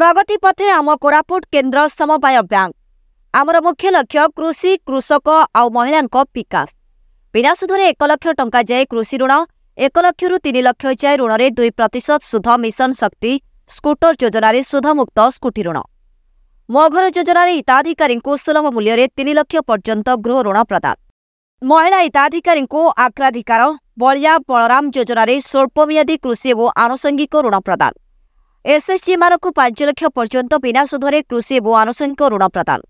प्रगति पथे आम कोरापुट केन्द्र समवाय ब्याङ्क आमर मुख्य लक्ष्य कृषि कृषक आउँ महिला पिना सुधर एकलक्ष टाए कृषि ऋण रु एकलक्षु तिन जाए ऋणले दुई प्रतिशत सुध मिशन शक्ति स्कुटर जोजन सुधमुक्त स्कुटी ऋण मघर जोजन हिताधिकी सुलभ मूल्यले तिन लक्ष पर्यन्त गृह ऋण प्रदान महिला हिताधिक अक्राधिकार बलिया बलराम जोजन स्वच्चमियादी कृषि आनुषङ्गिक ऋण प्रदान ଏସ୍ଏସ୍ଜି ପାଞ୍ଚ ଲକ୍ଷ ପର୍ଯ୍ୟନ୍ତ ବିନା ସୁଧରେ କୃଷି ଏବଂ ଆନୁଷଙ୍ଗିକ ଋଣ ପ୍ରଦାନ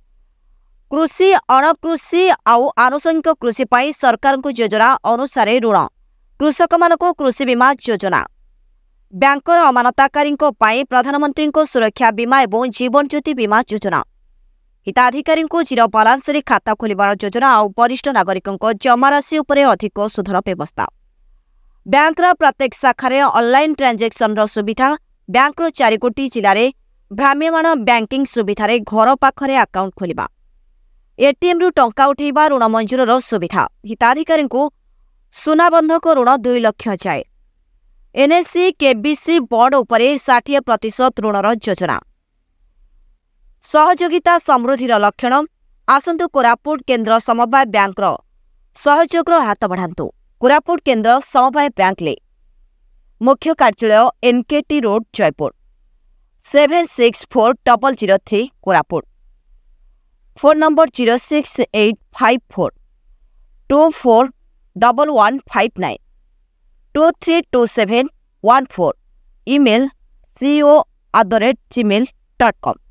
କୃଷି ଅଣକୃଷି ଆଉ ଆନୁଷଙ୍ଗିକ କୃଷି ପାଇଁ ସରକାରଙ୍କ ଯୋଜନା ଅନୁସାରେ ଋଣ କୃଷକମାନଙ୍କୁ କୃଷି ବୀମା ଯୋଜନା ବ୍ୟାଙ୍କର ଅମାନତାକାରୀଙ୍କ ପାଇଁ ପ୍ରଧାନମନ୍ତ୍ରୀଙ୍କ ସୁରକ୍ଷା ବୀମା ଏବଂ ଜୀବନ ଜ୍ୟୋତି ବୀମା ଯୋଜନା ହିତାଧିକାରୀଙ୍କୁ ଜିରୋ ବାଲାନ୍ସରେ ଖାତା ଖୋଲିବାର ଯୋଜନା ଆଉ ବରିଷ୍ଠ ନାଗରିକଙ୍କ ଜମାରାଶି ଉପରେ ଅଧିକ ସୁଧର ବ୍ୟବସ୍ଥା ବ୍ୟାଙ୍କର ପ୍ରତ୍ୟେକ ଶାଖାରେ ଅନ୍ଲାଇନ୍ ଟ୍ରାଞ୍ଜାକ୍ସନର ସୁବିଧା ବ୍ୟାଙ୍କର କୋଟି ଜିଲ୍ଲାରେ ଭ୍ରାମ୍ୟମାଣ ବ୍ୟାଙ୍କିଂ ସୁବିଧାରେ ଘର ପାଖରେ ଆକାଉଣ୍ଟ ଖୋଲିବା ଏଟିଏମ୍ରୁ ଟଙ୍କା ଉଠାଇବା ଋଣ ମଞ୍ଜୁରର ସୁବିଧା ହିତାଧିକାରୀଙ୍କୁ ସୁନାବନ୍ଧକ ଋଣ ଦୁଇ ଲକ୍ଷ ଯାଏ ଏନ୍ଏସ୍ସି କେବିସି ବୋର୍ଡ ଉପରେ ଷାଠିଏ ପ୍ରତିଶତ ଋଣର ଯୋଜନା ସହଯୋଗିତା ସମୃଦ୍ଧିର ଲକ୍ଷଣ ଆସନ୍ତୁ କୋରାପୁଟ କେନ୍ଦ୍ର ସମବାୟ ବ୍ୟାଙ୍କର ସହଯୋଗର ହାତ ବଢ଼ାନ୍ତୁ କୋରାପୁଟ କେନ୍ଦ୍ର ସମବାୟ ବ୍ୟାଙ୍କ୍ ଲେ मुख्य कार्यालय NKT road Jeypore seven six four double zero three Koraput phone number zero six eight five four two four double one five nine two three two seven one four email CO at the rate Gmail dot com